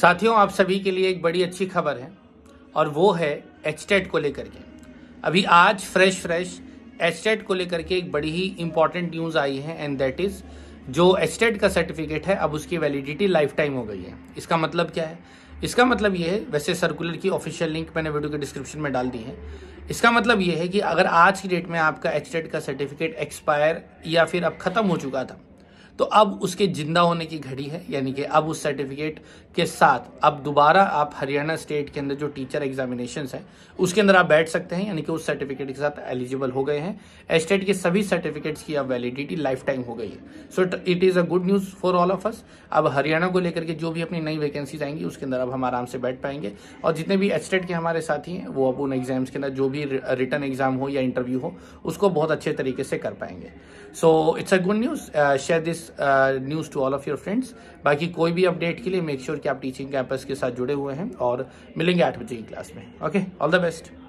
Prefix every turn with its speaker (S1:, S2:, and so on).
S1: साथियों आप सभी के लिए एक बड़ी अच्छी खबर है और वो है एचटेट को लेकर के अभी आज फ्रेश फ्रेश एचटेट को लेकर के एक बड़ी ही इंपॉर्टेंट न्यूज़ आई है एंड दैट इज़ जो एचटेट का सर्टिफिकेट है अब उसकी वैलिडिटी लाइफ टाइम हो गई है इसका मतलब क्या है इसका मतलब ये है वैसे सर्कुलर की ऑफिशियल लिंक मैंने वीडियो के डिस्क्रिप्शन में डाल दी है इसका मतलब ये है कि अगर आज की डेट में आपका एचटेट का सर्टिफिकेट एक्सपायर या फिर अब ख़त्म हो चुका था तो अब उसके जिंदा होने की घड़ी है यानी कि अब उस सर्टिफिकेट के साथ अब दोबारा आप हरियाणा स्टेट के अंदर जो टीचर एग्जामिनेशन है उसके अंदर आप बैठ सकते हैं यानी कि उस सर्टिफिकेट के साथ एलिजिबल हो गए हैं एस्टेट के सभी सर्टिफिकेट्स की अब वैलिडिटी लाइफ टाइम हो गई है so it is a good news for all of us अब हरियाणा को लेकर के जो भी अपनी नई वैकेंसीज आएंगी उसके अंदर अब हम आराम से बैठ पाएंगे और जितने भी एस्टेट के हमारे साथी हैं वो अब उन एग्जाम्स के अंदर जो भी रिटर्न एग्जाम हो या इंटरव्यू हो उसको बहुत अच्छे तरीके से कर पाएंगे so it's a good news share this news to all of your friends बाकी कोई भी अपडेट के लिए मेक श्योर sure कि आप टीचिंग कैंपस के साथ जुड़े हुए हैं और मिलेंगे आठ बजे की क्लास में ओके ऑल द बेस्ट